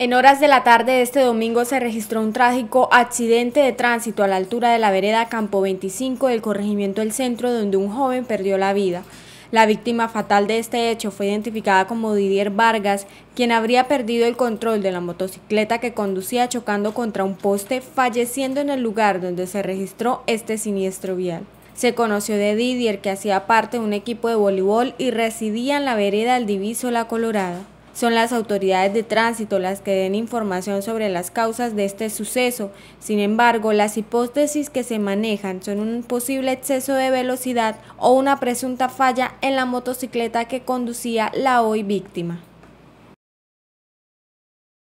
En horas de la tarde de este domingo se registró un trágico accidente de tránsito a la altura de la vereda Campo 25 del corregimiento del centro donde un joven perdió la vida. La víctima fatal de este hecho fue identificada como Didier Vargas, quien habría perdido el control de la motocicleta que conducía chocando contra un poste, falleciendo en el lugar donde se registró este siniestro vial. Se conoció de Didier que hacía parte de un equipo de voleibol y residía en la vereda del Diviso La Colorada. Son las autoridades de tránsito las que den información sobre las causas de este suceso. Sin embargo, las hipótesis que se manejan son un posible exceso de velocidad o una presunta falla en la motocicleta que conducía la hoy víctima.